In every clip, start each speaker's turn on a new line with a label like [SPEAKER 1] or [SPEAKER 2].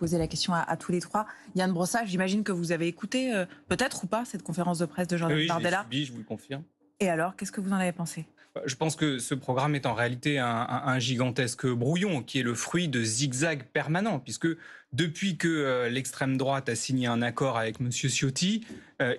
[SPEAKER 1] poser la question à, tous les trois. Yann Brossard, j'imagine que vous avez écouté euh, peut-être ou pas cette conférence de presse de jean luc Bardella.
[SPEAKER 2] Oui, je vous le confirme.
[SPEAKER 1] Et alors, qu'est-ce que vous en avez pensé
[SPEAKER 2] euh, je pense que ce programme est en réalité un, gigantesque brouillon qui est le fruit de zigzags permanents, puisque depuis que euh, l'extrême droite a signé un accord avec M. Ciotti,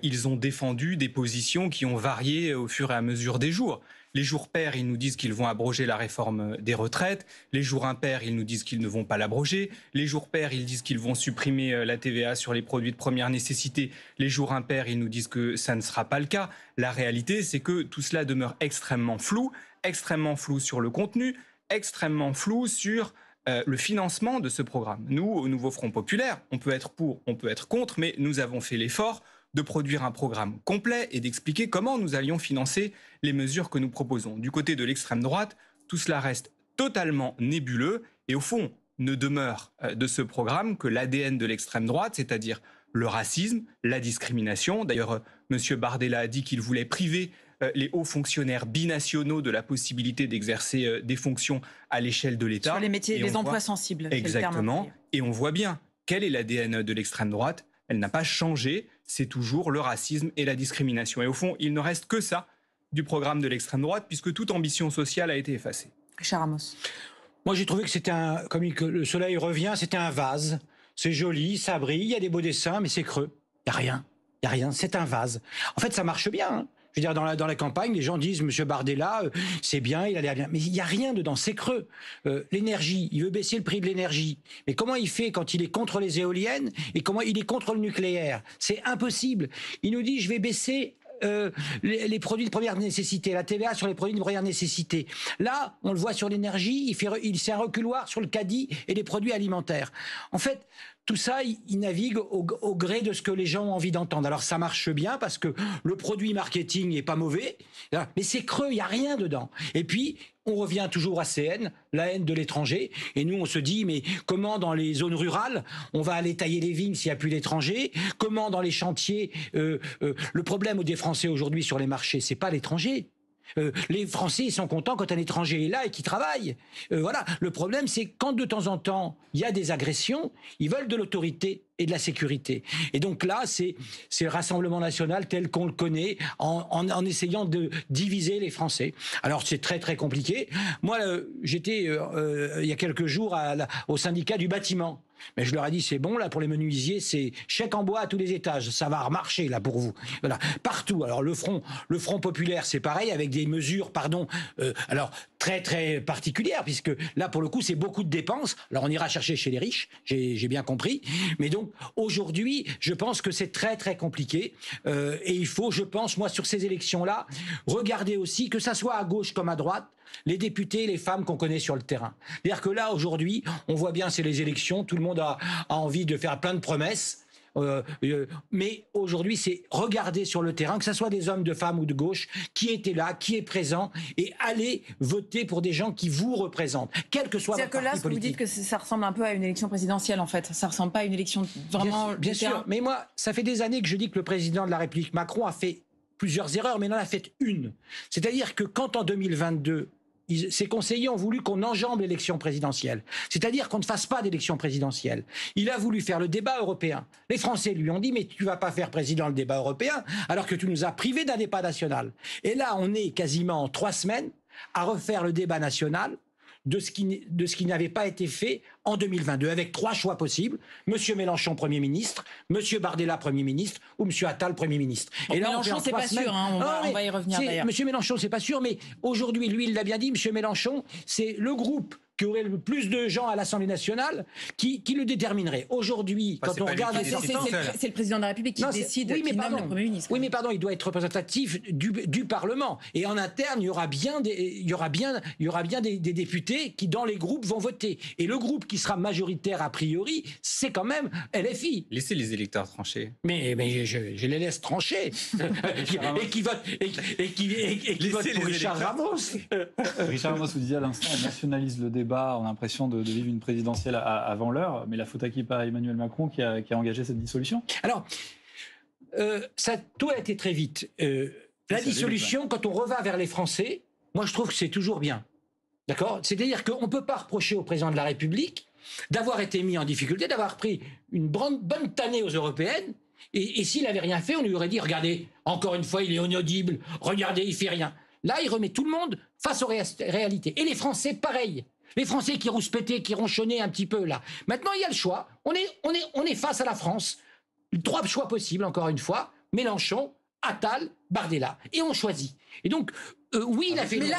[SPEAKER 2] ils ont défendu des positions qui ont varié au fur et à mesure des jours. Les jours pairs, ils nous disent qu'ils vont abroger la réforme euh, des retraites. Les jours impairs, ils nous disent qu'ils ne vont pas l'abroger. Les jours pairs, ils disent qu'ils vont supprimer euh, la TVA sur les produits de première nécessité. Les jours impairs, ils nous disent que ça ne sera pas le cas. La réalité, c'est que tout cela demeure extrêmement flou, extrêmement flou sur le contenu, extrêmement flou sur euh, le financement de ce programme. Nous, au Nouveau Front Populaire, on peut être pour, on peut être contre, mais nous avons fait l'effort de produire un programme complet et d'expliquer comment nous allions financer les mesures que nous proposons. Du côté de l'extrême droite, tout cela reste totalement nébuleux et au fond ne demeure euh, de ce programme que l'ADN de l'extrême droite, c'est-à-dire le racisme, la discrimination. D'ailleurs, euh, M. Bardella a dit qu'il voulait priver euh, les hauts fonctionnaires binationaux de la possibilité d'exercer des fonctions à l'échelle de l'État. Sur les métiers, et les emplois sensibles. Exactement. Et on voit bien quel est l'ADN de l'extrême droite elle n'a pas changé, c'est toujours le racisme et la discrimination. Et au fond, il ne reste que ça du programme de l'extrême droite, puisque toute ambition sociale a été effacée.
[SPEAKER 1] Richard Moi,
[SPEAKER 3] j'ai trouvé que c'était un, comme le soleil revient, c'était un vase. C'est joli, ça brille, il y a des beaux dessins, mais c'est creux. Il n'y a rien. Il n'y a rien. C'est un vase. En fait, ça marche bien. Hein. Je veux dire, dans la, campagne, les gens disent, Monsieur Bardella, euh, c'est bien, il a l'air bien. Mais il n'y a rien dedans, c'est creux. Euh, l'énergie, il veut baisser le prix de l'énergie. Mais comment il fait quand il est contre les éoliennes et comment il est contre le nucléaire C'est impossible. Il nous dit, je vais baisser euh, les, produits de première nécessité, la TVA sur les produits de première nécessité. Là, on le voit sur l'énergie, il fait, il s'est reculoir sur le caddie et les produits alimentaires. En fait, tout ça, il navigue au, gré de ce que les gens ont envie d'entendre. Alors ça marche bien parce que le produit marketing n'est pas mauvais, hein, mais c'est creux, il n'y a rien dedans. Et puis, on revient toujours à CN, la haine de l'étranger. Et nous, on se dit, mais comment dans les zones rurales, on va aller tailler les vignes s'il n'y a plus d'étrangers Comment dans les chantiers, euh, euh, le problème des Français aujourd'hui sur les marchés, c'est pas l'étranger, euh, les Français sont contents quand un étranger est là et qui travaille. Euh, voilà. Le problème, c'est quand de temps en temps il y a des agressions, ils veulent de l'autorité et de la sécurité. Et donc là, c'est le Rassemblement national tel qu'on le connaît, en, essayant de diviser les Français. Alors c'est très très compliqué. Moi, euh, j'étais il y a quelques jours au syndicat du bâtiment. Mais je leur ai dit, c'est bon, là, pour les menuisiers, c'est chèque en bois à tous les étages. Ça va remarcher, là, pour vous. Voilà. Partout. Alors, le front, le front populaire, c'est pareil, avec des mesures, pardon, euh, alors, très, très particulières, puisque là, pour le coup, c'est beaucoup de dépenses. Alors, on ira chercher chez les riches. J'ai bien compris. Mais donc, aujourd'hui, je pense que c'est très, très compliqué. Euh, et il faut, je pense, moi, sur ces élections-là, regarder aussi, que ça soit à gauche comme à droite, les députés, les femmes qu'on connaît sur le terrain. C'est-à-dire que là, aujourd'hui, on voit bien, c'est les élections, tout le monde a, envie de faire plein de promesses. Euh, euh, mais aujourd'hui, c'est regarder sur le terrain, que ce soit des hommes, de femmes ou de gauche, qui étaient là, qui est présent, et aller voter pour des gens qui vous représentent, quel que soit votre parti politique. cest que là, vous dites
[SPEAKER 1] que ça ressemble un peu à une élection présidentielle, en fait. Ça ressemble pas à une élection vraiment. bien sûr,
[SPEAKER 3] mais moi, ça fait des années que je dis que le président de la République Macron a fait plusieurs erreurs, mais il en a fait une. C'est-à-dire que quand en 2022, ses conseillers ont voulu qu'on enjambe l'élection présidentielle, c'est-à-dire qu'on ne fasse pas d'élection présidentielle. Il a voulu faire le débat européen. Les Français lui ont dit mais tu vas pas faire président le débat européen alors que tu nous as privés d'un débat national. Et là, on est quasiment en trois semaines à refaire le débat national de ce qui, qui n'avait pas été fait en 2022, avec trois choix possibles. Monsieur Mélenchon, Premier ministre, Monsieur Bardella, Premier ministre, ou Monsieur Attal, Premier ministre. et là, Mélenchon, c'est pas sûr, hein, on, ah va, y revenir Monsieur Mélenchon, c'est pas sûr, mais aujourd'hui, lui, il l'a bien dit, Monsieur Mélenchon, c'est le groupe qu'il y aurait le plus de gens à l'Assemblée nationale qui, qui le déterminerait. Aujourd'hui, quand on regarde... C'est
[SPEAKER 1] le, président de la République qui décide, oui, mais pardon, le
[SPEAKER 3] Premier ministre. Oui, mais pardon, il doit être représentatif du, du Parlement. Et en interne, il y aura bien des, il y aura bien, il y aura bien des, députés qui, dans les groupes, vont voter. Et le groupe qui sera majoritaire, a priori, c'est quand même LFI. Laissez les électeurs trancher. Mais, mais je, je les laisse trancher. et qui votent et, qui, vote pour Richard Ramos. Richard Ramos,
[SPEAKER 4] vous disait à l'instant, nationalise le débat on a l'impression de, vivre une présidentielle avant l'heure, mais la faute à qui pas Emmanuel Macron qui a, engagé cette dissolution Alors, euh, ça, tout a été très
[SPEAKER 3] vite. Euh, la dissolution, quand on revint vers les Français, moi je trouve que c'est toujours bien. D'accord C'est-à-dire qu'on ne peut pas reprocher au président de la République d'avoir été mis en difficulté, d'avoir pris une bonne, bonne tannée aux Européennes. Et, s'il n'avait rien fait, on lui aurait dit regardez, encore une fois, il est inaudible, regardez, il fait rien. Là, il remet tout le monde face aux réalités. Et les Français, pareil. Les Français qui rouspétaient, qui ronchonnaient un petit peu là. Maintenant, il y a le choix. On est, on est, on est face à la France. Trois choix possibles, encore une fois. Mélenchon, Attal, Bardella.
[SPEAKER 1] Et on choisit. Et donc, euh, oui, il ah, a fait. Mais là,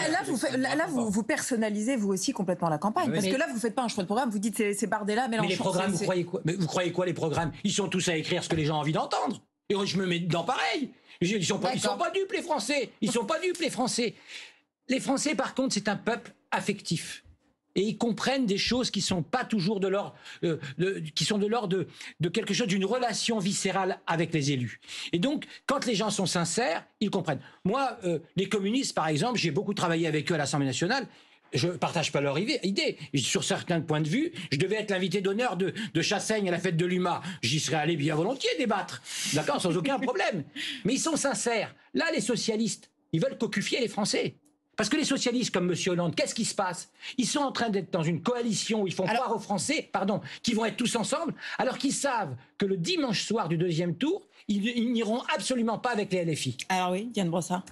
[SPEAKER 1] vous, personnalisez vous aussi complètement la campagne. parce que là, vous ne faites pas un choix de programme. Vous dites c'est Bardella, Mélenchon. Mais les programmes, vous
[SPEAKER 3] croyez, quoi, les programmes Ils sont tous à écrire ce que les gens ont envie d'entendre. Et je me mets dans pareil. Ils ne sont, pas, ils sont pas dupes, les Français. Ils sont pas dupes, les Français. Les Français, par contre, c'est un peuple affectif et ils comprennent des choses qui sont pas toujours de l'ordre, euh, qui sont de l'ordre de, quelque chose d'une relation viscérale avec les élus. Et donc, quand les gens sont sincères, ils comprennent. Moi, euh, les communistes, par exemple, j'ai beaucoup travaillé avec eux à l'Assemblée nationale. Je partage pas leur idée. Sur certains points de vue, je devais être l'invité d'honneur de, de Chassaigne à la fête de l'UMA. J'y serais allé bien volontiers débattre, d'accord, sans aucun problème. Mais ils sont sincères. Là, les socialistes, ils veulent cocufier les Français. Parce que les socialistes comme M. Hollande, qu'est-ce qui se passe Ils sont en train d'être dans une coalition où ils font croire aux Français, pardon, qu'ils vont être tous ensemble, alors qu'ils savent que le dimanche soir du deuxième tour, ils, n'iront absolument pas avec les LFI.
[SPEAKER 1] Alors oui, Diane Brossard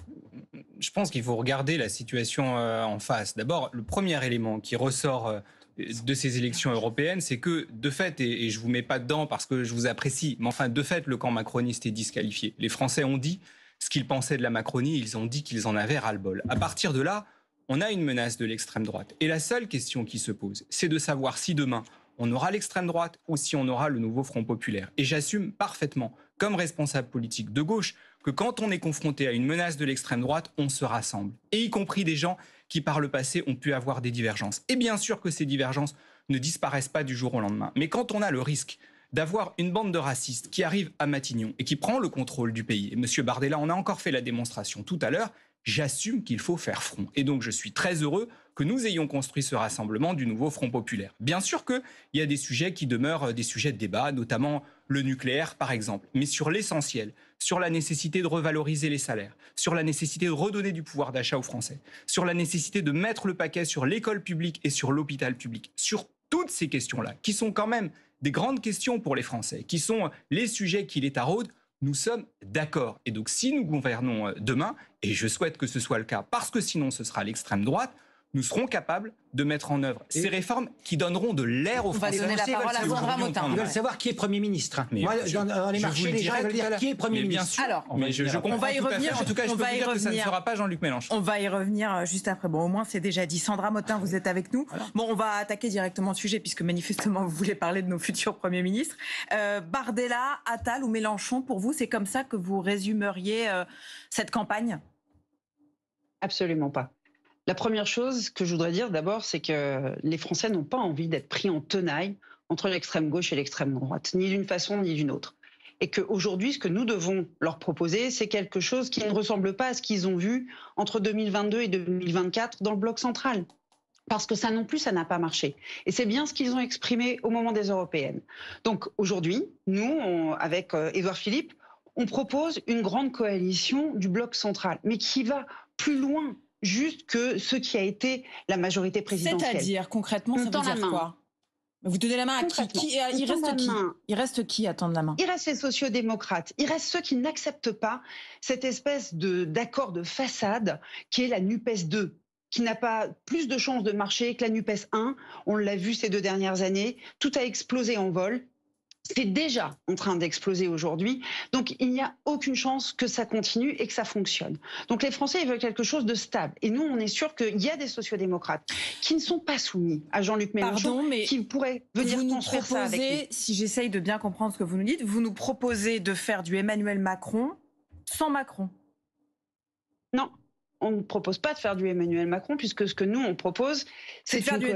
[SPEAKER 2] je pense qu'il faut regarder la situation euh, en face. D'abord, le premier élément qui ressort euh, de ces élections européennes, c'est que, de fait, et, je ne vous mets pas dedans parce que je vous apprécie, mais enfin, de fait, le camp macroniste est disqualifié. Les Français ont dit ce qu'ils pensaient de la Macronie, ils ont dit qu'ils en avaient ras-le-bol. À partir de là, on a une menace de l'extrême droite. Et la seule question qui se pose, c'est de savoir si demain, on aura l'extrême droite ou si on aura le nouveau Front populaire. Et j'assume parfaitement, comme responsable politique de gauche, que quand on est confronté à une menace de l'extrême droite, on se rassemble. Et y compris des gens qui, par le passé, ont pu avoir des divergences. Et bien sûr que ces divergences ne disparaissent pas du jour au lendemain. Mais quand on a le risque d'avoir une bande de racistes qui arrive à Matignon et qui prend le contrôle du pays. Et M. Bardella en a encore fait la démonstration tout à l'heure. J'assume qu'il faut faire front. Et donc, je suis très heureux que nous ayons construit ce rassemblement du nouveau Front populaire. Bien sûr qu'il y a des sujets qui demeurent euh, des sujets de débat, notamment le nucléaire, par exemple. Mais sur l'essentiel, sur la nécessité de revaloriser les salaires, sur la nécessité de redonner du pouvoir d'achat aux Français, sur la nécessité de mettre le paquet sur l'école publique et sur l'hôpital public, sur toutes ces questions-là, qui sont quand même des grandes questions pour les Français, qui sont les sujets qui les taraudent. Nous sommes d'accord. Et donc si nous gouvernons euh, demain, et je souhaite que ce soit le cas, parce que sinon ce sera l'extrême droite, nous serons capables de mettre en œuvre ces réformes qui donneront de l'air aux Français. On va donner la parole à Sandra Ils veulent savoir
[SPEAKER 3] qui est Premier ministre. Mais Moi, je, dans, les marchés, dire qui est Premier ministre. Alors, mais on va y revenir. En tout cas, je peux dire que ça ne sera pas Jean-Luc Mélenchon.
[SPEAKER 1] On va y revenir euh, juste après. Bon, au moins, c'est déjà dit. Sandra Motin, vous êtes avec nous. Bon, on va attaquer directement le sujet puisque manifestement, vous voulez parler de nos futurs Premiers ministres. Euh, Bardella, Attal ou Mélenchon, pour vous, c'est comme ça que vous résumeriez euh, cette campagne
[SPEAKER 5] Absolument pas. La première chose que je voudrais dire d'abord, c'est que les Français n'ont pas envie d'être pris en tenaille entre l'extrême gauche et l'extrême droite, ni d'une façon ni d'une autre. Et qu'aujourd'hui, ce que nous devons leur proposer, c'est quelque chose qui ne ressemble pas à ce qu'ils ont vu entre 2022 et 2024 dans le bloc central parce que ça non plus, ça n'a pas marché. Et c'est bien ce qu'ils ont exprimé au moment des européennes. Donc aujourd'hui, nous, avec euh, Édouard Philippe, on propose une grande coalition du bloc central, mais qui va plus loin juste que ce qui a été la majorité présidentielle. C'est-à-dire, concrètement, ça veut dire main.
[SPEAKER 1] vous donnez la main à qui, euh, il, reste qui
[SPEAKER 5] il reste à tendre la main Il reste les sociodémocrates. Il reste ceux qui n'acceptent pas cette espèce de d'accord de façade qui est la NUPES 2 qui n'a pas plus de chances de marcher que la NUPES 1. On l'a vu ces deux dernières années. Tout a explosé en vol. C'est déjà en train d'exploser aujourd'hui. Donc, il n'y a aucune chance que ça continue et que ça fonctionne. Donc, les Français, ils veulent quelque chose de stable. Et nous, on est sûr qu'il y a des sociodémocrates qui ne sont pas soumis à Jean-Luc Mélenchon, mais qui pourraient venir vous nous construire ça avec Si j'essaye
[SPEAKER 1] de bien comprendre ce que vous nous dites, vous nous proposez de faire du Emmanuel Macron sans Macron.
[SPEAKER 5] Non, on ne propose pas de faire du Emmanuel Macron, puisque ce que nous, on propose, c'est de faire du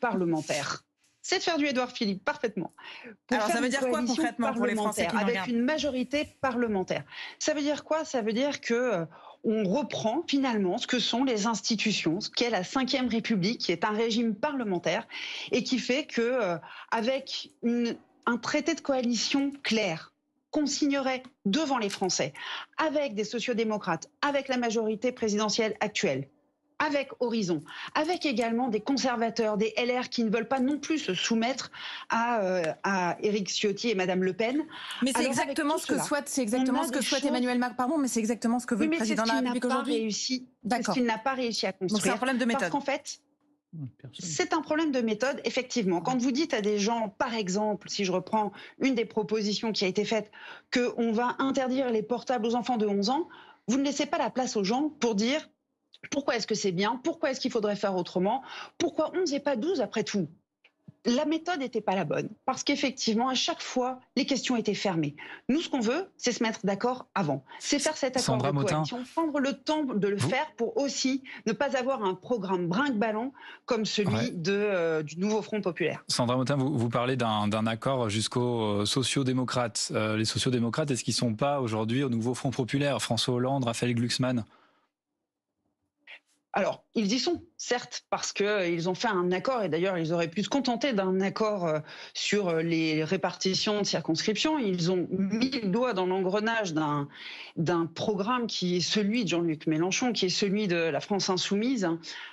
[SPEAKER 5] parlementaire c'est de faire du Édouard Philippe, parfaitement. Alors ça veut dire quoi concrètement pour les Français Avec une majorité parlementaire. Ça veut dire quoi Ça veut dire que euh, on reprend finalement ce que sont les institutions, ce qu'est la Ve République, qui est un régime parlementaire et qui fait que euh, avec un traité de coalition clair, qu'on signerait devant les Français, avec des sociodémocrates, avec la majorité présidentielle actuelle, avec Horizon, avec également des conservateurs, des LR qui ne veulent pas non plus se soumettre à, euh, Éric Ciotti et Madame Le Pen. Mais c'est exactement ce que souhaite, c'est exactement ce que souhaite Emmanuel Macron. mais c'est exactement ce que veut oui, le président de la République qu'il n'a pas réussi à construire. c'est un problème de méthode. Parce qu'en fait, mmh, c'est un problème de méthode, effectivement. Quand vous dites à des gens, par exemple, si je reprends une des propositions qui a été faite, qu'on va interdire les portables aux enfants de 11 ans, vous ne laissez pas la place aux gens pour dire pourquoi est-ce que c'est bien Pourquoi est-ce qu'il faudrait faire autrement Pourquoi 11 et pas 12 après tout la méthode n'était pas la bonne, parce qu'effectivement, à chaque fois, les questions étaient fermées. Nous, ce qu'on veut, c'est se mettre d'accord avant. C'est faire cet accord Sandra de prendre le temps de le faire pour aussi ne pas avoir un programme brinque ballon comme celui de, euh, du nouveau Front populaire.
[SPEAKER 4] Sandra Motin, vous, vous parlez d'un accord jusqu'aux euh, sociaux-démocrates. Euh, les sociaux-démocrates, est-ce qu'ils ne sont pas aujourd'hui au nouveau Front populaire François Hollande, Raphaël Glucksmann
[SPEAKER 5] alors, ils y sont, certes, parce qu'ils euh, ont fait un accord, et d'ailleurs, ils auraient pu se contenter d'un accord euh, sur euh, les répartitions de circonscriptions. Ils ont mis le doigt dans l'engrenage d'un programme qui est celui de Jean-Luc Mélenchon, qui est celui de la France insoumise.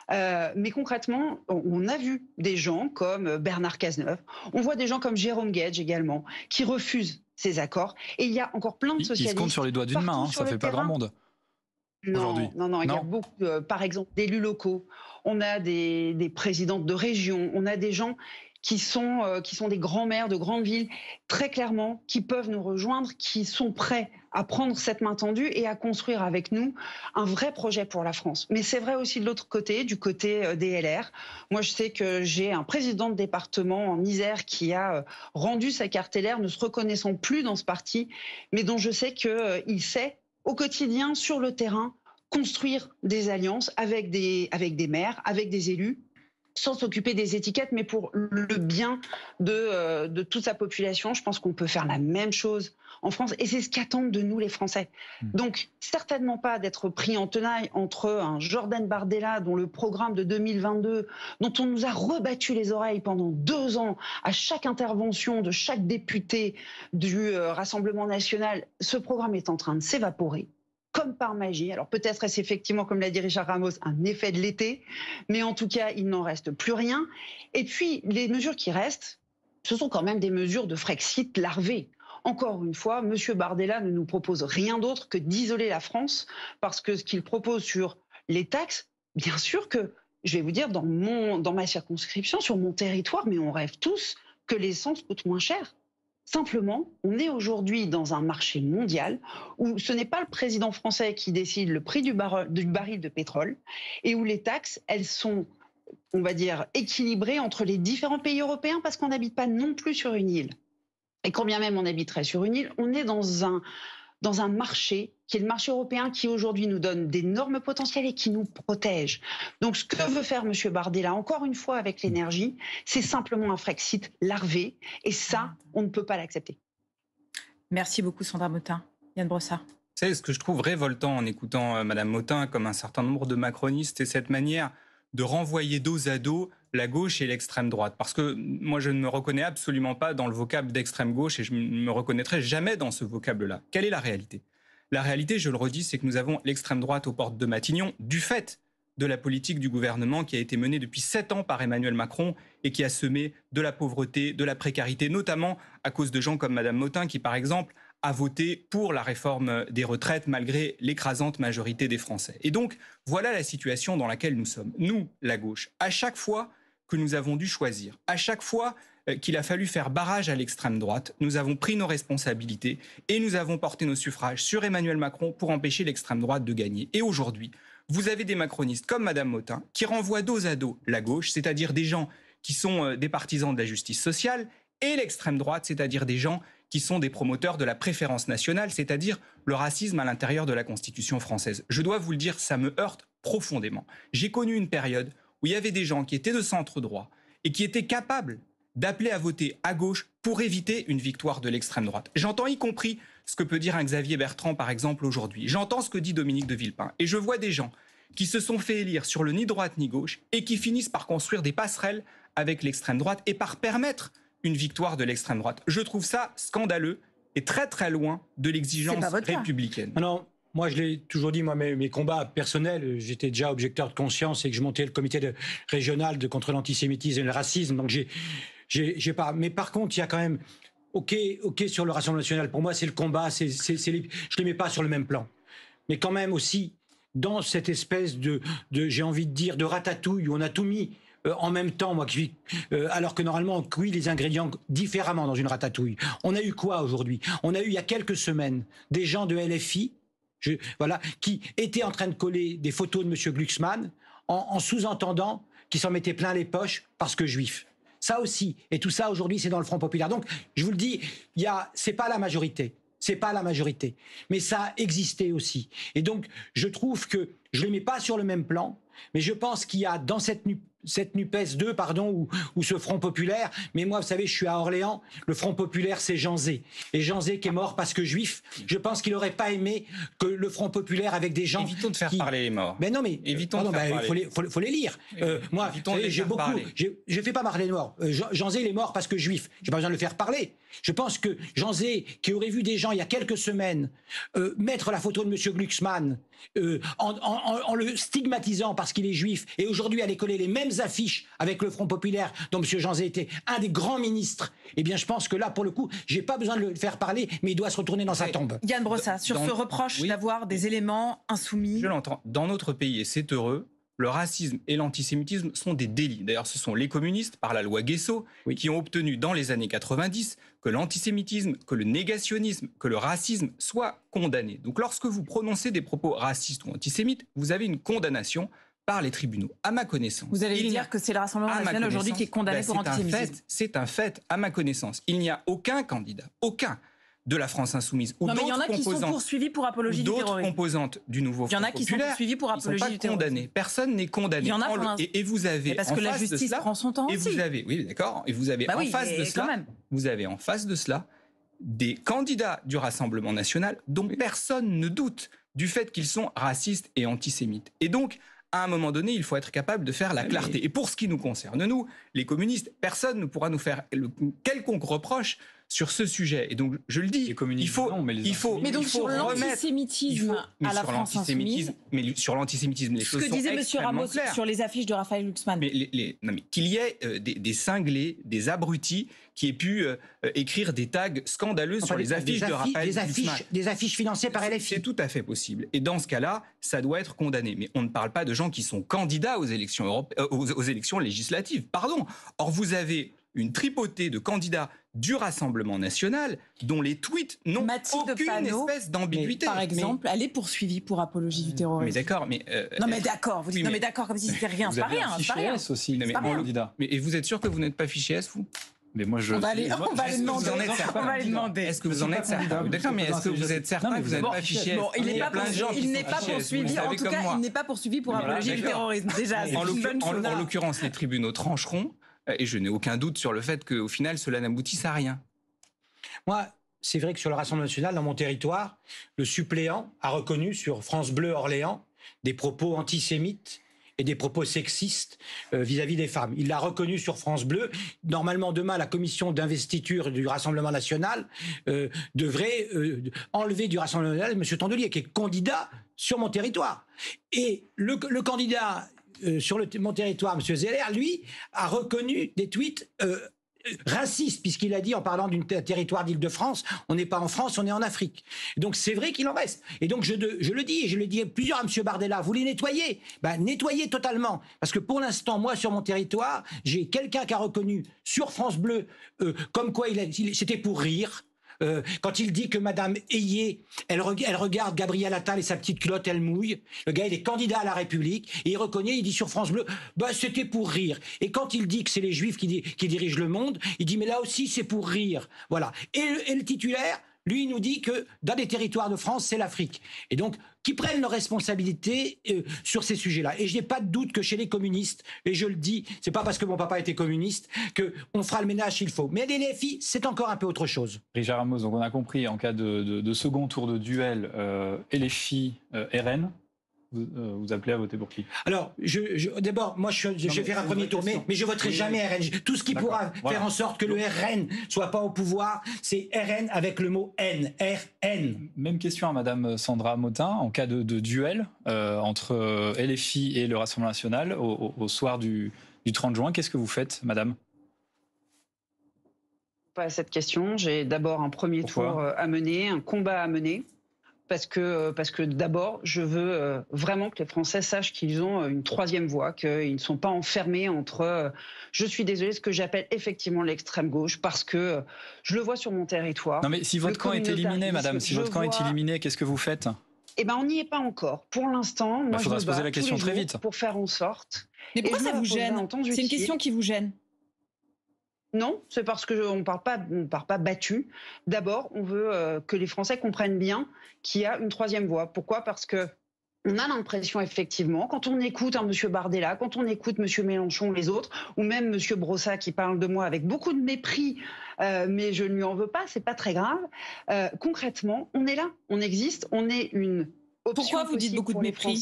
[SPEAKER 5] mais concrètement, on a vu des gens comme Bernard Cazeneuve, on voit des gens comme Jérôme Gage également, qui refusent ces accords. Et il y a encore plein de socialistes. Ils se comptent sur les doigts d'une main, hein, ça ça fait pas grand monde non, non, non, il y a beaucoup, euh, par exemple, d'élus locaux. On a des, des présidentes de régions. On a des gens qui sont, euh, qui sont des grands-mères de grandes villes, très clairement, qui peuvent nous rejoindre, qui sont prêts à prendre cette main tendue et à construire avec nous un vrai projet pour la France. Mais c'est vrai aussi de l'autre côté, du côté euh, des LR. Moi, je sais que j'ai un président de département en Isère qui a rendu sa carte LR, ne se reconnaissant plus dans ce parti, mais dont je sais qu'il sait au quotidien, sur le terrain, construire des alliances avec des, avec des maires, avec des élus, sans s'occuper des étiquettes, mais pour le bien de, euh, de toute sa population. Je pense qu'on peut faire la même chose en France. Et c'est ce qu'attendent de nous les Français. Hmm. Donc, certainement pas d'être pris en tenaille entre un Jordan Bardella, dont le programme de 2022, dont on nous a rebattu les oreilles pendant deux ans à chaque intervention de chaque député du euh, Rassemblement national. Ce programme est en train de s'évaporer comme par magie. Alors peut-être est-ce effectivement, comme l'a dit Richard Ramos, un effet de l'été, mais en tout cas, il n'en reste plus rien. Et puis, les mesures qui restent, ce sont quand même des mesures de Frexit larvées. Encore une fois, M. Bardella ne nous propose rien d'autre que d'isoler la France, parce que ce qu'il propose sur les taxes, bien sûr que, je vais vous dire, dans, ma circonscription, sur mon territoire, mais on rêve tous que l'essence coûte moins cher. Simplement, on est aujourd'hui dans un marché mondial où ce n'est pas le président français qui décide le prix du, baril de pétrole et où les taxes, elles sont, on va dire, équilibrées entre les différents pays européens parce qu'on n'habite pas non plus sur une île et combien même on habiterait sur une île, on est dans un, dans un marché qui est le marché européen qui aujourd'hui nous donne d'énormes potentiels et qui nous protège. Donc ce que veut faire M. Bardella, encore une fois avec l'énergie, c'est simplement un Frexit larvé et ça, on ne peut pas l'accepter. Merci beaucoup Sandra Motin. Yann Brossard.
[SPEAKER 2] C'est ce que je trouve révoltant en écoutant euh, Mme Motin comme un certain nombre de macronistes et cette manière de renvoyer dos à dos la gauche et l'extrême droite. Parce que moi, je ne me reconnais absolument pas dans le vocable d'extrême gauche et je ne me reconnaîtrai jamais dans ce vocable-là. Quelle est la réalité La réalité, je le redis, c'est que nous avons l'extrême droite aux portes de Matignon du fait de la politique du gouvernement qui a été menée depuis sept ans par Emmanuel Macron et qui a semé de la pauvreté, de la précarité, notamment à cause de gens comme Madame Motin qui, par exemple, a voté pour la réforme des retraites malgré l'écrasante majorité des Français. Et donc, voilà la situation dans laquelle nous sommes. Nous, la gauche, à chaque fois que nous avons dû choisir, à chaque fois euh, qu'il a fallu faire barrage à l'extrême droite, nous avons pris nos responsabilités et nous avons porté nos suffrages sur Emmanuel Macron pour empêcher l'extrême droite de gagner. Et aujourd'hui, vous avez des macronistes comme Mme Motin qui renvoient dos à dos la gauche, c'est-à-dire des gens qui sont euh, des partisans de la justice sociale et l'extrême droite, c'est-à-dire des gens qui sont des promoteurs de la préférence nationale, c'est-à-dire le racisme à l'intérieur de la Constitution française. Je dois vous le dire, ça me heurte profondément. J'ai connu une période où il y avait des gens qui étaient de centre droit et qui étaient capables d'appeler à voter à gauche pour éviter une victoire de l'extrême droite. J'entends y compris ce que peut dire un Xavier Bertrand, par exemple, aujourd'hui. J'entends ce que dit Dominique de Villepin. Et je vois des gens qui se sont fait élire sur le ni droite ni gauche et qui finissent par construire des passerelles avec l'extrême droite et par permettre une victoire de l'extrême droite. Je trouve ça scandaleux et très très loin de l'exigence républicaine.
[SPEAKER 3] Non, moi, je l'ai toujours dit, moi, mes, combats personnels, j'étais déjà objecteur de conscience et que je montais le comité régional de contre l'antisémitisme et le racisme. Donc, j'ai, pas. Mais par contre, il y a quand même. Ok, ok sur le Rassemblement national. Pour moi, c'est le combat. C'est, c'est, les, je les mets pas sur le même plan. Mais quand même aussi, dans cette espèce de, de j'ai envie de dire, de ratatouille où on a tout mis euh, en même temps, moi, qui, euh, alors que normalement on cuit les ingrédients différemment dans une ratatouille. On a eu quoi aujourd'hui On a eu il y a quelques semaines des gens de LFI, voilà, qui étaient en train de coller des photos de M. Glucksmann en, sous-entendant qu'ils s'en mettaient plein les poches parce que juifs. Ça aussi, et tout ça aujourd'hui, c'est dans le Front populaire. Donc, je vous le dis, il y a, c'est pas la majorité, c'est pas la majorité, mais ça a existé aussi. Et donc, je trouve que je ne les mets pas sur le même plan, mais je pense qu'il y a dans cette cette NUPES 2, pardon, ou, ou, ce Front Populaire. Mais moi, vous savez, je suis à Orléans. Le Front Populaire, c'est Jean Zé. Et Jean Zé qui est mort parce que juif. Je pense qu'il n'aurait pas aimé que le Front Populaire avec des gens. Évitons de faire parler les morts. Mais ben non, mais. Évitons de faire ben, parler. Faut les, faut, faut les lire. Euh, moi, j'ai beaucoup. Je fais pas parler les morts. Euh, Jean, Zé, il est mort parce que juif. J'ai pas besoin de le faire parler. Je pense que Jean Zé, qui aurait vu des gens il y a quelques semaines euh, mettre la photo de M. Glucksmann en, en le stigmatisant parce qu'il est juif et aujourd'hui aller coller les mêmes affiches avec le Front Populaire, dont M. Jean Zé était un des grands ministres, eh bien, je pense que là, pour le coup, j'ai pas besoin de le faire parler, mais il doit se retourner dans sa tombe.
[SPEAKER 1] Yann Brossat, sur ce reproche
[SPEAKER 3] d'avoir des éléments
[SPEAKER 1] insoumis. Je
[SPEAKER 2] l'entends. Dans notre pays, et c'est heureux, le racisme et l'antisémitisme sont des délits. D'ailleurs, ce sont les communistes, par la loi Guesso, qui ont obtenu dans les années 90 que l'antisémitisme, que le négationnisme, que le racisme soient condamnés. Donc lorsque vous prononcez des propos racistes ou antisémites, vous avez une condamnation par les tribunaux, à ma connaissance. Vous allez dire
[SPEAKER 1] que c'est le Rassemblement national aujourd'hui qui est condamné ben, pour antisémitisme. C'est un fait,
[SPEAKER 2] C'est un fait. à ma connaissance. Il n'y a aucun candidat, aucun de la France insoumise ou d'autres composantes, D'autres composantes du nouveau Front populaire. Il y en a qui sont poursuivis pour apologie du terrorisme. Personne n'est condamné. Il y en a qui sont. et, vous avez parce que la justice prend son temps. aussi. Et vous avez, oui, d'accord. Et vous avez bah en face de cela, vous avez en face de cela des candidats du Rassemblement national dont personne ne doute du fait qu'ils sont racistes et antisémites. Et donc, à un moment donné, il faut être capable de faire la ah clarté. Et pour ce qui nous concerne, nous, les communistes, personne ne pourra nous faire le quelconque reproche sur ce sujet. Et donc, je le dis, il faut, mais il faut, donc il faut sur
[SPEAKER 1] l'antisémitisme à la France insoumise,
[SPEAKER 2] mais sur l'antisémitisme, les choses sont Ce que disait M. Ramos sur les
[SPEAKER 1] affiches de Raphaël Luxman,
[SPEAKER 2] Mais, qu'il y ait euh, des, cinglés, des abrutis qui aient pu euh, euh, écrire des tags scandaleux sur les affiches de Raphaël des affiches, Des affiches financées par LFI. C'est tout à fait possible. Et dans ce cas-là, ça doit être condamné. Mais on ne parle pas de gens qui sont candidats aux élections, aux élections législatives. Pardon. Or, vous avez une tripotée de candidats du Rassemblement national, dont les tweets n'ont aucune espèce d'ambiguïté. Par exemple,
[SPEAKER 1] elle est poursuivie pour apologie du euh, terrorisme. Mais d'accord, mais euh, non, mais euh, d'accord, vous dites non, mais d'accord, comme si c'était rien, c'est pas rien, c'est pas rien. aussi, mais,
[SPEAKER 2] Mais et vous êtes sûr que vous n'êtes pas fiché S, vous mais moi, je. On va aller, demander. On va demander. Est-ce que vous en êtes certain D'accord, mais est-ce que vous êtes certain que vous n'êtes pas fiché Bon, il n'est pas, il n'est pas poursuivi. En tout cas, il n'est pas
[SPEAKER 1] poursuivi pour apologie du terrorisme. Déjà, en
[SPEAKER 2] l'occurrence, les tribunaux trancheront. Et je n'ai aucun doute sur le fait qu'au final, cela n'aboutisse à rien.
[SPEAKER 3] Moi, c'est vrai que sur le Rassemblement national, dans mon territoire, le suppléant a reconnu sur France Bleu Orléans des propos antisémites et des propos sexistes euh, vis-à-vis des femmes. Il l'a reconnu sur France Bleu. Normalement, demain, la commission d'investiture du Rassemblement national euh, devrait euh, enlever du Rassemblement national M. Tondelier, qui est candidat sur mon territoire. Et le candidat euh, sur mon territoire, M. Zeller, lui, a reconnu des tweets euh, euh, racistes, puisqu'il a dit en parlant d'un territoire d'Île-de-France, on n'est pas en France, on est en Afrique. Donc c'est vrai qu'il en reste. Et donc je, le dis, et je le dis plusieurs à M. Bardella, vous les nettoyez ben, Nettoyez totalement. Parce que pour l'instant, moi, sur mon territoire, j'ai quelqu'un qui a reconnu sur France Bleu comme quoi il c'était pour rire, euh, quand il dit que Madame Ayé, elle, regarde Gabriel Attal et sa petite culotte, elle mouille. Le gars, il est candidat à la République et il reconnaît, il dit sur France Bleu, bah c'était pour rire. Et quand il dit que c'est les Juifs qui, dirigent le monde, il dit mais là aussi c'est pour rire. Voilà. et le titulaire, lui, il nous dit que dans des territoires de France, c'est l'Afrique. Et donc, qui prennent leurs responsabilités euh, sur ces sujets-là. Et je n'ai pas de doute que chez les communistes, et je le dis, c'est pas parce que mon papa était communiste que on fera le ménage s'il faut. Mais les LFI, c'est encore un peu autre chose.
[SPEAKER 4] Richard Ramos, donc on a compris, en cas de, second tour de duel, euh, LFI-RN, euh, vous, appelez à voter pour qui Alors, je, d'abord, moi, je, vais faire un premier tour,
[SPEAKER 3] mais, je je voterai jamais RN. Tout ce qui pourra faire en sorte que le RN
[SPEAKER 4] soit pas au pouvoir, c'est RN avec le mot N, RN. Même question à Madame Sandra Motin. En cas de, duel euh, entre LFI et le Rassemblement national au, soir du, 30 juin, qu'est-ce que vous faites, Madame
[SPEAKER 5] pas à cette question. J'ai d'abord un premier tour euh, à mener, un combat à mener parce que, euh, parce que d'abord, je veux euh, vraiment que les Français sachent qu'ils ont euh, une troisième voie, qu'ils ne sont pas enfermés entre, je suis désolé, ce que j'appelle effectivement l'extrême gauche, parce que je le vois sur mon territoire. Non mais si votre camp est éliminé, madame, si votre camp est
[SPEAKER 4] éliminé, qu'est-ce que vous faites
[SPEAKER 5] eh ben, on n'y est pas encore. Pour l'instant, bah, moi, faudra je se poser la question très vite pour faire en sorte. Mais pourquoi ça vous gêne C'est une question qui vous gêne. Non, c'est parce qu'on ne parle pas, on pas battu. D'abord, on veut euh, que les Français comprennent bien qu'il y a une troisième voie. Pourquoi Parce que on a l'impression effectivement, quand on écoute un Monsieur Bardella, quand on écoute M. Mélenchon, les autres, ou même M. Brossa qui parle de moi avec beaucoup de mépris, euh, mais je ne lui en veux pas, c'est pas très grave. Euh, concrètement, on est là, on existe, on est une option. Pourquoi vous dites beaucoup de mépris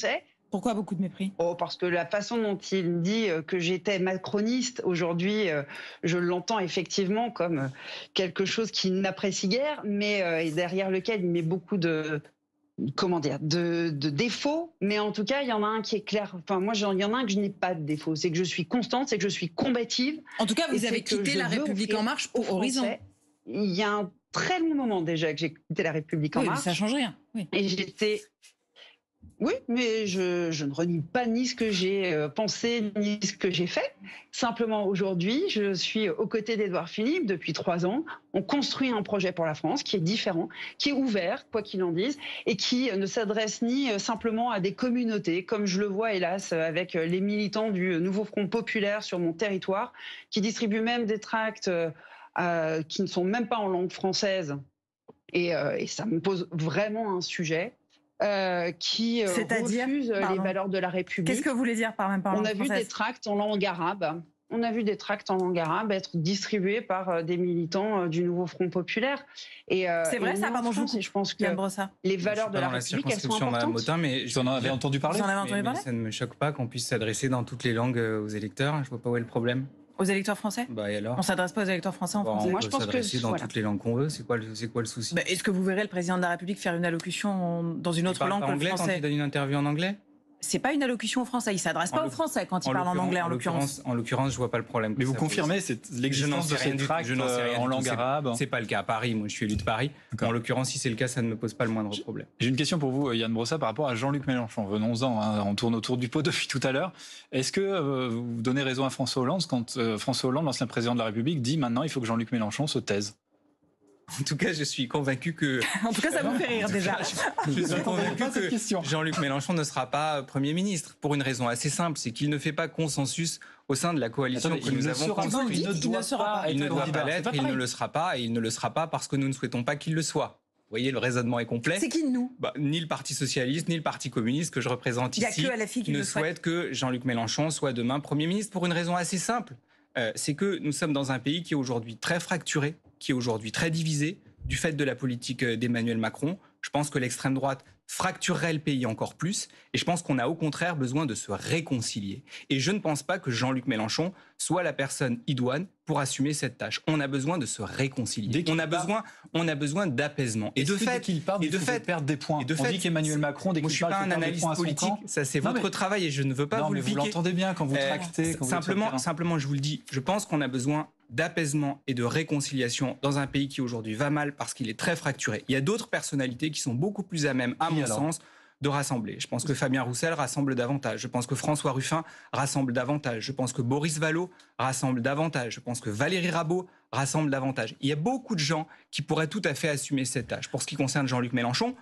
[SPEAKER 5] pourquoi beaucoup de mépris Oh, parce que la façon dont il dit euh, que j'étais macroniste aujourd'hui, euh, je l'entends effectivement comme euh, quelque chose qu'il n'apprécie guère, mais derrière lequel il met beaucoup de comment dire de, défauts, mais en tout cas il y en a un qui est clair. Enfin moi il y en a un que je n'ai pas de défaut, c'est que je suis constante, c'est que je suis combative. En tout cas vous avez quitté la République en marche pour Horizon. Il y a un très long moment déjà que j'ai quitté la République en marche. Ça change rien. Et j'étais oui, mais je, ne renie pas ni ce que j'ai euh, pensé, ni ce que j'ai fait. Simplement, aujourd'hui, je suis aux côtés d'Edouard Philippe depuis trois ans. On construit un projet pour la France qui est différent, qui est ouvert, quoi qu'il en dise, et qui euh, ne s'adresse ni euh, simplement à des communautés, comme je le vois hélas avec les militants du Nouveau Front Populaire sur mon territoire, qui distribuent même des tracts qui ne sont même pas en langue française. et ça me pose vraiment un sujet euh, qui euh, refusent euh, les valeurs de la République. Qu'est-ce que vous voulez dire par même par On a vu des tracts en langue arabe. On a vu des tracts en langue arabe être distribués par des militants du nouveau Front populaire. Et c'est vrai ça, pardon, je, pense que les valeurs de la, République elles sont importantes. mais
[SPEAKER 1] j'en
[SPEAKER 2] avais entendu parler. en entendu parler ça ne me choque pas qu'on puisse s'adresser dans toutes les langues aux électeurs. Je vois pas où est le problème.
[SPEAKER 1] Aux électeurs français bah, et alors On s'adresse pas aux électeurs français en français On Moi, peut je que dans toutes les
[SPEAKER 2] langues qu'on veut. C'est quoi, le, quoi le souci bah,
[SPEAKER 1] Est-ce que vous verrez le président de la République faire une allocution dans une autre langue que anglais, quand il donne une interview en anglais c'est pas une allocution aux Français. Il s'adresse pas aux Français quand il parle en anglais, en l'occurrence.
[SPEAKER 2] En l'occurrence, je vois pas le problème. Mais vous confirmez l'existence de ces tracts euh, en langue arabe C'est pas le cas à Paris. Moi, je suis élu de Paris. En l'occurrence,
[SPEAKER 4] si c'est le cas, ça ne me pose pas le moindre problème. J'ai une question pour vous, euh, Yann Brossa, par rapport à Jean-Luc Mélenchon. Venons-en. Hein, on tourne autour du pot depuis tout à l'heure. Est-ce que euh, vous donnez raison à François Hollande quand François Hollande, l'ancien président de la République, dit maintenant il faut que Jean-Luc Mélenchon se taise en tout cas, je suis convaincu que. en tout cas, ça vous fait rire déjà. je, suis convaincu que Jean-Luc
[SPEAKER 2] Mélenchon ne sera pas euh, Premier ministre pour une raison assez simple, c'est qu'il ne fait pas consensus au sein de la coalition que nous avons Il, ne doit pas l'être, il ne le sera pas, et il ne le sera pas parce que nous ne souhaitons pas qu'il le soit. Vous voyez, le raisonnement est complet. C'est qui nous bah, Ni le Parti socialiste, ni le Parti communiste que je représente ici ne souhaite que Jean-Luc Mélenchon soit demain Premier ministre pour une raison assez simple. Euh, c'est que nous sommes dans un pays qui est aujourd'hui très fracturé, qui est aujourd'hui très divisé du fait de la politique euh, d'Emmanuel Macron. Je pense que l'extrême droite fracturerait le pays encore plus et je pense qu'on a au contraire besoin de se réconcilier. Et je ne pense pas que Jean-Luc Mélenchon soit la personne idoine assumer cette tâche. On a besoin de se réconcilier. On a besoin, on a besoin d'apaisement. Et, de fait, qu'il parle, et de fait, perdre des points. de on fait, dit qu'Emmanuel Macron, dès qu'il parle, pas un analyste politique. ça, c'est votre travail et je ne veux pas vous mais le Vous l'entendez
[SPEAKER 4] bien quand vous eh, tractez. simplement, simplement,
[SPEAKER 2] je vous le dis. Je pense qu'on a besoin d'apaisement et de réconciliation dans un pays qui aujourd'hui va mal parce qu'il est très fracturé. Il y a d'autres personnalités qui sont beaucoup plus à même, à mon sens, de rassembler. Je pense que Fabien Roussel rassemble davantage. Je pense que François Ruffin rassemble davantage. Je pense que Boris Vallaud rassemble davantage. Je pense que Valérie Rabault rassemble davantage. Il y a beaucoup de gens qui pourraient tout à fait assumer cette tâche. Pour ce qui concerne Jean-Luc Mélenchon,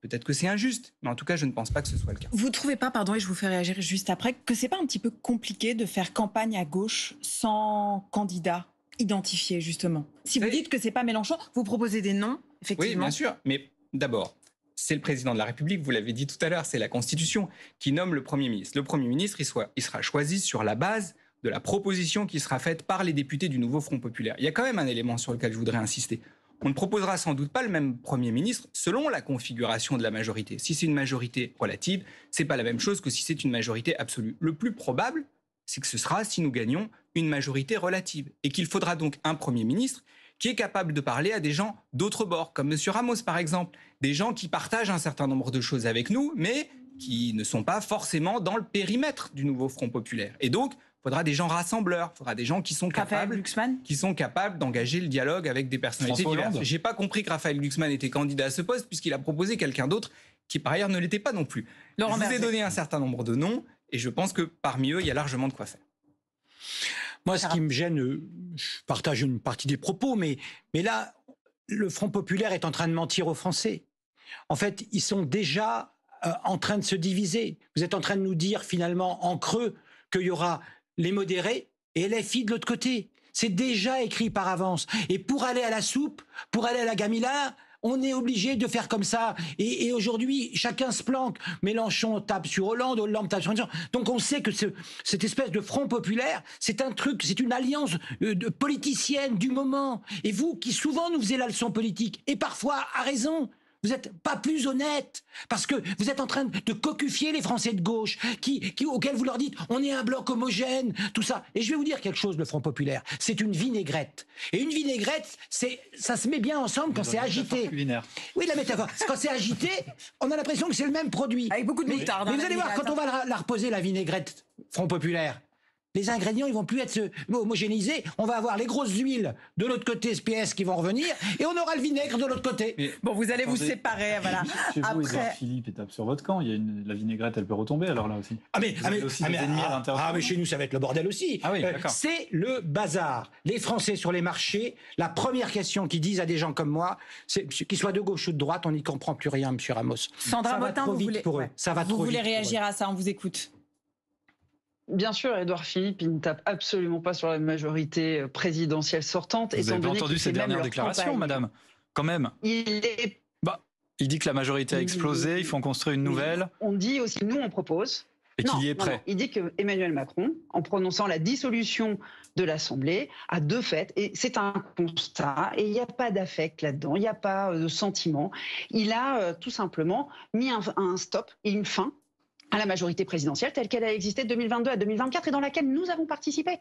[SPEAKER 2] peut-être que c'est injuste, mais en tout cas, je ne pense pas que ce
[SPEAKER 5] soit le cas.
[SPEAKER 1] Vous ne trouvez pas, pardon, et je vous fais réagir juste après, que c'est pas un petit peu compliqué de faire campagne à gauche sans candidat identifié, justement Si vous dites que c'est pas Mélenchon, vous proposez des noms,
[SPEAKER 2] effectivement. Oui, bien sûr, mais d'abord, c'est le président de la République, vous l'avez dit tout à l'heure, c'est la Constitution qui nomme le Premier ministre. Le Premier ministre, il, sera choisi sur la base de la proposition qui sera faite par les députés du nouveau Front populaire. Il y a quand même un élément sur lequel je voudrais insister. On ne proposera sans doute pas le même Premier ministre selon la configuration de la majorité. Si c'est une majorité relative, c'est pas la même chose que si c'est une majorité absolue. Le plus probable, c'est que ce sera, si nous gagnons, une majorité relative. Et qu'il faudra donc un Premier ministre qui est capable de parler à des gens d'autres bords, comme M. Ramos par exemple, des gens qui partagent un certain nombre de choses avec nous, mais qui ne sont pas forcément dans le périmètre du nouveau Front populaire. Et donc, il faudra des gens rassembleurs, il faudra des gens qui sont capables, qui sont capables d'engager le dialogue avec des personnalités diverses. J'ai pas compris que Raphaël Glucksmann était candidat à ce poste puisqu'il a proposé quelqu'un d'autre qui par ailleurs ne l'était pas non plus. je vous ai donné
[SPEAKER 3] un certain nombre de noms
[SPEAKER 2] et je pense que parmi eux, il y a largement de quoi faire.
[SPEAKER 3] Moi, ce qui me gêne, euh, je partage une partie des propos, mais, là, le Front populaire est en train de mentir aux Français. En fait, ils sont déjà euh, en train de se diviser. Vous êtes en train de nous dire finalement en creux qu'il y aura les modérés et les filles de l'autre côté. C'est déjà écrit par avance. Et pour aller à la soupe, pour aller à la gamilla, on est obligé de faire comme ça. Et, aujourd'hui, chacun se planque. Mélenchon tape sur Hollande, Hollande tape sur Mélenchon. Donc on sait que ce, cette espèce de front populaire, c'est un truc, c'est une alliance euh, de politicienne du moment. Et vous, qui souvent nous faisiez la leçon politique, et parfois à raison, vous n'êtes pas plus honnête parce que vous êtes en train de cocufier les Français de gauche qui, auxquels vous leur dites on est un bloc homogène, tout ça. Et je vais vous dire quelque chose, le Front Populaire, c'est une vinaigrette. Et une vinaigrette, c'est ça se met bien ensemble quand c'est agité. Culinaire. Oui, la métaphore. quand c'est agité, on a l'impression que c'est le même produit. Avec beaucoup de moutarde. Mais, vous hein, allez voir, quand on hein. va la reposer, la vinaigrette Front Populaire, les ingrédients ils vont plus être homogénéisés. On va avoir les grosses huiles de l'autre côté SPS qui vont revenir et on aura le vinaigre
[SPEAKER 1] de l'autre côté. bon, vous allez vous séparer, voilà. Chez
[SPEAKER 4] vous, Après... Philippe est sur votre camp. Il y a la vinaigrette, elle peut retomber alors là aussi. Ah mais, ah mais, ah, ah, ah, chez nous ça va être le bordel aussi. Oui, euh, c'est
[SPEAKER 3] le bazar. Les Français sur les marchés, la première question qu'ils disent à des gens comme moi, c'est qu'ils soient de gauche ou de droite, on n'y comprend plus rien, Monsieur Ramos. Sandra ça Motin, va trop vous vite pour eux. vous
[SPEAKER 5] voulez réagir à ça On vous écoute. Bien sûr, Edouard Philippe, il ne tape absolument pas sur la majorité euh, présidentielle sortante. Vous avez entendu ses dernières déclarations, madame Quand même. Il est...
[SPEAKER 4] Bah, il dit que la majorité a explosé, il, faut en construire une nouvelle.
[SPEAKER 5] On dit aussi, nous, on propose. Et qu'il y est prêt. Non, Il dit que Emmanuel Macron, en prononçant la dissolution de l'Assemblée, a de fait, et c'est un constat, et il n'y a pas d'affect là-dedans, il n'y a pas euh, de sentiment. Il a euh, tout simplement mis un, un stop et une fin à la majorité présidentielle telle qu'elle a existé de 2022 à 2024 et dans laquelle nous avons participé.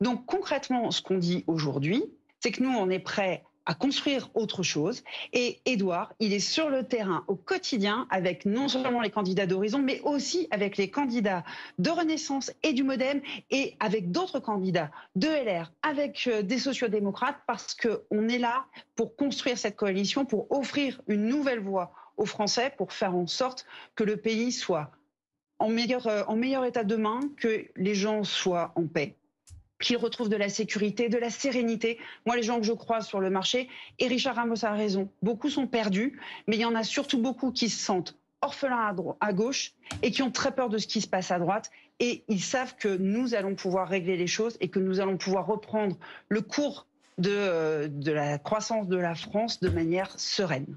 [SPEAKER 5] Donc concrètement, ce qu'on dit aujourd'hui, c'est que nous, on est prêts à construire autre chose. Et Edouard, il est sur le terrain au quotidien avec non seulement les candidats d'Horizon, mais aussi avec les candidats de Renaissance et du Modem et avec d'autres candidats de LR, avec euh, des sociodémocrates, parce qu'on est là pour construire cette coalition, pour offrir une nouvelle voie aux Français, pour faire en sorte que le pays soit en meilleur, euh, en meilleur état demain, que les gens soient en paix, qu'ils retrouvent de la sécurité, de la sérénité. Moi, les gens que je croise sur le marché, et Richard Ramos a raison, beaucoup sont perdus, mais il y en a surtout beaucoup qui se sentent orphelins à, à gauche et qui ont très peur de ce qui se passe à droite. Et ils savent que nous allons pouvoir régler les choses et que nous allons pouvoir reprendre le cours de euh, la croissance de la France de manière sereine.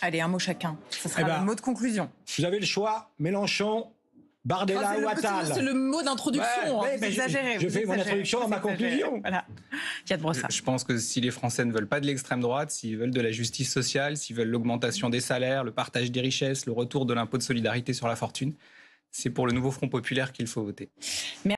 [SPEAKER 1] Allez, un mot chacun. Ce sera eh le ben, mot de conclusion. Vous avez le choix,
[SPEAKER 3] Mélenchon, Bardella ah, ou Attal. C'est le mot d'introduction. Hein. Je, fais mon
[SPEAKER 1] introduction dans ma conclusion. Voilà.
[SPEAKER 2] Je pense que si les Français ne veulent pas de l'extrême droite, s'ils veulent de la justice sociale, s'ils veulent l'augmentation des salaires, le partage des richesses, le retour de l'impôt de solidarité sur la fortune, c'est pour le nouveau Front populaire qu'il faut voter. Merci.